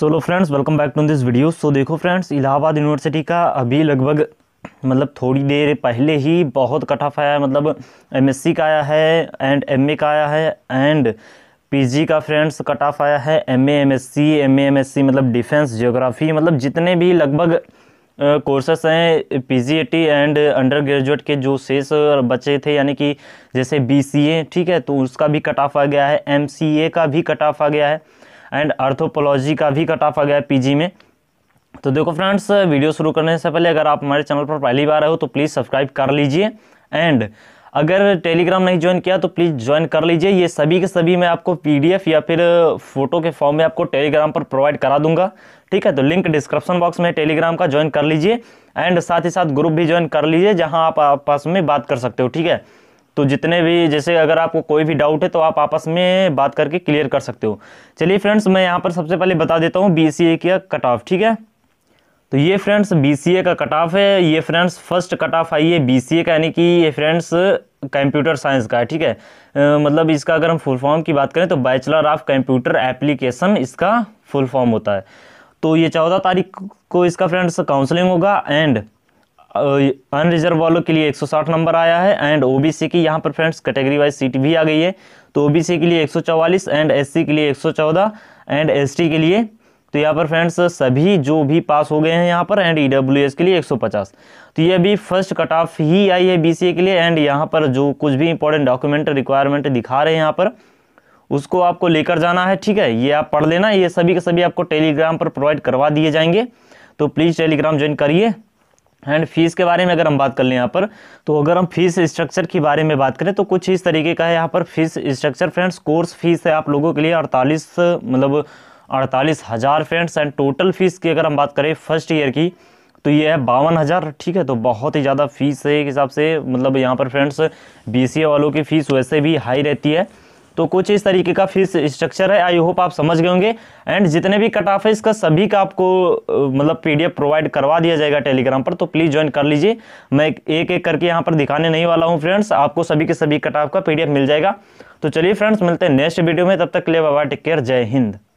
solo friends welcome back to this video so देखो friends Allahabad university का अभी लगभग मतलब थोड़ी देर पहले ही बहुत कट ऑफ आया मतलब एमएससी का आया है एंड एमए का आया है एंड पीजी का फ्रेंड्स कट ऑफ आया है एमए एमएससी एमए एमएससी मतलब डिफेंस जियोग्राफी मतलब जितने भी लगभग कोर्सेस हैं पीजीएटी एंड अंडर ग्रेजुएट के जो शेष बचे थे यानी कि जैसे बीसीए ठीक है तो उसका भी कट ऑफ आ गया है एमसीए का भी कट ऑफ आ गया है एंड अर्थोपोलॉजी का भी कट ऑफ आ गया पी में तो देखो फ्रेंड्स वीडियो शुरू करने से पहले अगर आप हमारे चैनल पर पहली बार आए हो तो प्लीज़ सब्सक्राइब कर लीजिए एंड अगर टेलीग्राम नहीं ज्वाइन किया तो प्लीज़ ज्वाइन कर लीजिए ये सभी के सभी मैं आपको पीडीएफ या फिर फोटो के फॉर्म में आपको टेलीग्राम पर प्रोवाइड करा दूंगा ठीक है तो लिंक डिस्क्रिप्शन बॉक्स में टेलीग्राम का ज्वाइन कर लीजिए एंड साथ ही साथ ग्रुप भी ज्वाइन कर लीजिए जहाँ आप आपस में बात कर सकते हो ठीक है तो जितने भी जैसे अगर आपको कोई भी डाउट है तो आप आपस में बात करके क्लियर कर सकते हो चलिए फ्रेंड्स मैं यहाँ पर सबसे पहले बता देता हूँ बी सी ए का कट ऑफ ठीक है तो ये फ्रेंड्स बी सी ए का कट ऑफ है ये फ्रेंड्स फर्स्ट कट ऑफ आई है बी सी ए का यानी कि ये फ्रेंड्स कंप्यूटर साइंस का है ठीक है आ, मतलब इसका अगर हम फुल फॉर्म की बात करें तो बैचलर ऑफ कंप्यूटर एप्लीकेशन इसका फुल फॉर्म होता है तो ये चौदह तारीख को इसका फ्रेंड्स काउंसलिंग होगा एंड अनरिजर्व वालों के लिए 160 नंबर आया है एंड ओबीसी की यहाँ पर फ्रेंड्स कैटेगरी वाइज सीट भी आ गई है तो ओबीसी के लिए 144 एंड एससी के लिए 114 एंड एसटी के लिए तो यहाँ पर फ्रेंड्स सभी जो भी पास हो गए हैं यहाँ पर एंड ई के लिए 150 तो ये अभी फर्स्ट कट ऑफ ही आई है बी के लिए एंड यहाँ पर जो कुछ भी इंपॉर्टेंट डॉक्यूमेंट रिक्वायरमेंट दिखा रहे हैं यहाँ पर उसको आपको लेकर जाना है ठीक है ये आप पढ़ लेना ये सभी के सभी आपको टेलीग्राम पर प्रोवाइड करवा दिए जाएंगे तो प्लीज़ टेलीग्राम ज्वाइन करिए एंड फीस के बारे में अगर हम बात कर लें यहाँ पर तो अगर हम फीस स्ट्रक्चर के बारे में बात करें तो कुछ इस तरीके का है यहाँ पर fees structure friends course fees है आप लोगों के लिए अड़तालीस मतलब अड़तालीस हज़ार फ्रेंड्स एंड टोटल फीस की अगर हम बात करें फर्स्ट ईयर की तो ये है बावन हज़ार ठीक है तो बहुत ही ज़्यादा फीस है एक हिसाब से मतलब यहाँ पर फ्रेंड्स बी वालों की फ़ीस वैसे भी हाई रहती है तो कुछ इस तरीके का फीस स्ट्रक्चर है आई होप आप समझ गए होंगे एंड जितने भी कट ऑफ है इसका सभी का आपको मतलब पीडीएफ प्रोवाइड करवा दिया जाएगा टेलीग्राम पर तो प्लीज़ ज्वाइन कर लीजिए मैं एक एक करके यहाँ पर दिखाने नहीं वाला हूँ फ्रेंड्स आपको सभी के सभी कट ऑफ का पी मिल जाएगा तो चलिए फ्रेंड्स मिलते हैं नेक्स्ट वीडियो में तब तक के लिए बाबा टेक केयर जय हिंद